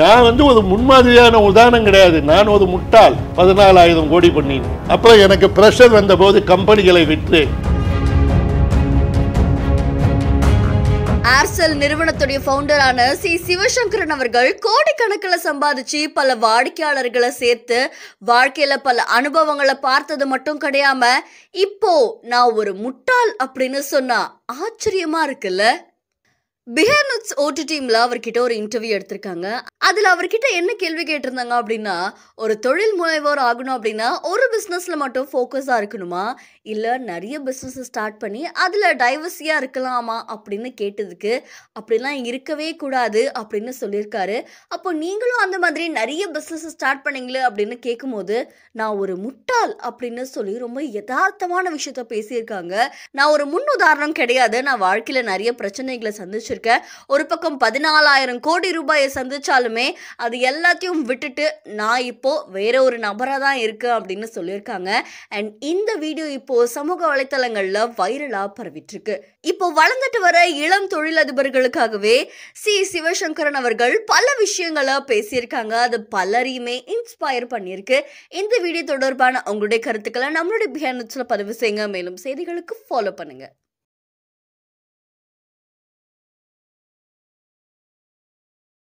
நான் வந்து ஒரு முன்மாதிரியான உதாரணம் கிடையாது நான் ஒரு முட்டாள் பதினாலாயிரம் கோடி பண்ணினேன் அப்புறம் எனக்கு ப்ரெஷர் வந்தபோது கம்பெனிகளை விற்று ஏர்செல் நிறுவனத்துடைய ஃபவுண்டரான சி சிவசங்கரன் அவர்கள் கோடிக்கணக்கில் சம்பாதிச்சு பல வாடிக்கையாளர்களை சேர்த்து வாழ்க்கையில பல அனுபவங்களை பார்த்தது மட்டும் கிடையாம இப்போ நான் ஒரு முட்டாள் அப்படின்னு சொன்னா ஆச்சரியமா இருக்குல்ல பிஹேர் நுட்ஸ் ஓட்டு டீமில் அவர்கிட்ட ஒரு இன்டர்வியூ எடுத்திருக்காங்க அதில் அவர்கிட்ட என்ன கேள்வி கேட்டிருந்தாங்க அப்படின்னா ஒரு தொழில் முனைவோர் ஆகணும் அப்படின்னா ஒரு பிஸ்னஸில் மட்டும் ஃபோக்கஸாக இருக்கணுமா இல்லை நிறைய பிஸ்னஸை ஸ்டார்ட் பண்ணி அதில் டைவர்ஸியாக இருக்கலாமா அப்படின்னு கேட்டதுக்கு அப்படிலாம் இருக்கவே கூடாது அப்படின்னு சொல்லியிருக்காரு அப்போ நீங்களும் அந்த மாதிரி நிறைய பிஸ்னஸை ஸ்டார்ட் பண்ணீங்களே அப்படின்னு கேட்கும்போது நான் ஒரு முட்டாள் அப்படின்னு சொல்லி ரொம்ப யதார்த்தமான விஷயத்த பேசியிருக்காங்க நான் ஒரு முன் உதாரணம் கிடையாது நான் வாழ்க்கையில் நிறைய பிரச்சனைகளை சந்திச்சு வச்சிருக்க ஒரு பக்கம் பதினாலாயிரம் கோடி ரூபாயை சந்திச்சாலுமே அது எல்லாத்தையும் விட்டுட்டு நான் இப்போ வேற ஒரு நபராக தான் இருக்கு அப்படின்னு சொல்லியிருக்காங்க அண்ட் இந்த வீடியோ இப்போது சமூக வலைத்தளங்களில் வைரலாக பரவிட்டுருக்கு இப்போ வளர்ந்துட்டு வர இளம் தொழிலதிபர்களுக்காகவே சி சிவசங்கரன் அவர்கள் பல விஷயங்களை பேசியிருக்காங்க அது பலரையுமே இன்ஸ்பயர் பண்ணியிருக்கு இந்த வீடியோ தொடர்பான உங்களுடைய கருத்துக்களை நம்மளுடைய பிஹானட்ஸில் பதிவு செய்யுங்க மேலும் செய்திகளுக்கு ஃபாலோ பண்ணுங்கள்